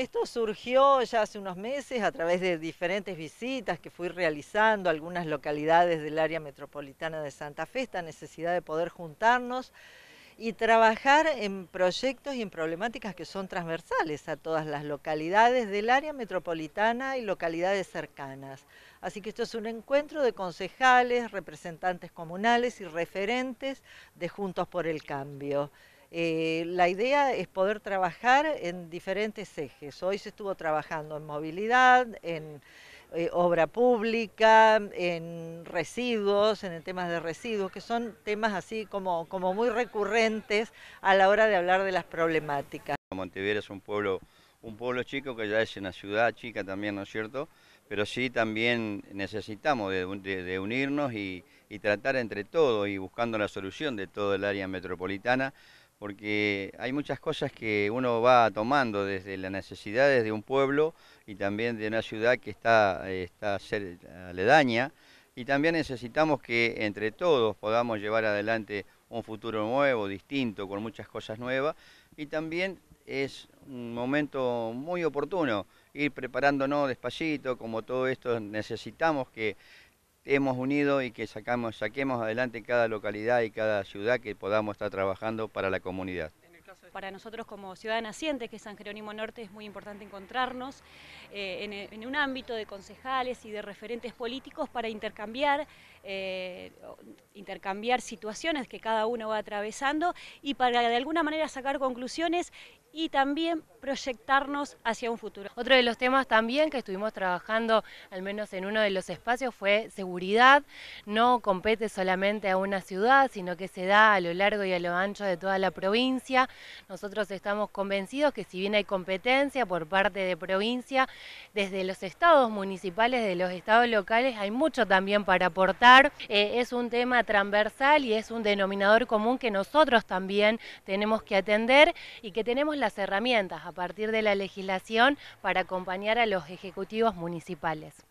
esto surgió ya hace unos meses a través de diferentes visitas que fui realizando a algunas localidades del área metropolitana de Santa Fe, esta necesidad de poder juntarnos y trabajar en proyectos y en problemáticas que son transversales a todas las localidades del área metropolitana y localidades cercanas. Así que esto es un encuentro de concejales, representantes comunales y referentes de Juntos por el Cambio. Eh, la idea es poder trabajar en diferentes ejes. Hoy se estuvo trabajando en movilidad, en eh, obra pública, en residuos, en temas de residuos, que son temas así como, muy recurrentes a la hora de hablar de las problemáticas. Montevideo es un pueblo, un pueblo chico que ya es una ciudad chica también, ¿no es cierto? Pero sí también necesitamos de, unirnos y, y tratar entre todos y buscando la solución de todo el área metropolitana porque hay muchas cosas que uno va tomando desde las necesidades de un pueblo y también de una ciudad que está, eh, está aledaña, y también necesitamos que entre todos podamos llevar adelante un futuro nuevo, distinto, con muchas cosas nuevas, y también es un momento muy oportuno ir preparándonos despacito, como todo esto necesitamos que hemos unido y que sacamos, saquemos adelante cada localidad y cada ciudad que podamos estar trabajando para la comunidad. Para nosotros como ciudad naciente, que es San Jerónimo Norte, es muy importante encontrarnos eh, en, un ámbito de concejales y de referentes políticos para intercambiar, eh, intercambiar situaciones que cada uno va atravesando y para de alguna manera sacar conclusiones y también proyectarnos hacia un futuro. Otro de los temas también que estuvimos trabajando, al menos en uno de los espacios, fue seguridad. No compete solamente a una ciudad, sino que se da a lo largo y a lo ancho de toda la provincia. Nosotros estamos convencidos que si bien hay competencia por parte de provincia, desde los estados municipales, de los estados locales, hay mucho también para aportar. Eh, es un tema transversal y es un denominador común que nosotros también tenemos que atender y que tenemos las herramientas a partir de la legislación para acompañar a los ejecutivos municipales.